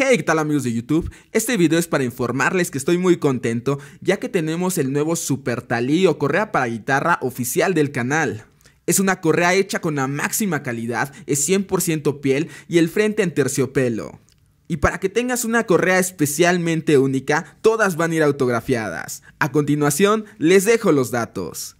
Hey, ¿qué tal amigos de YouTube? Este video es para informarles que estoy muy contento ya que tenemos el nuevo Super Talí o correa para guitarra oficial del canal. Es una correa hecha con la máxima calidad, es 100% piel y el frente en terciopelo. Y para que tengas una correa especialmente única, todas van a ir autografiadas. A continuación, les dejo los datos.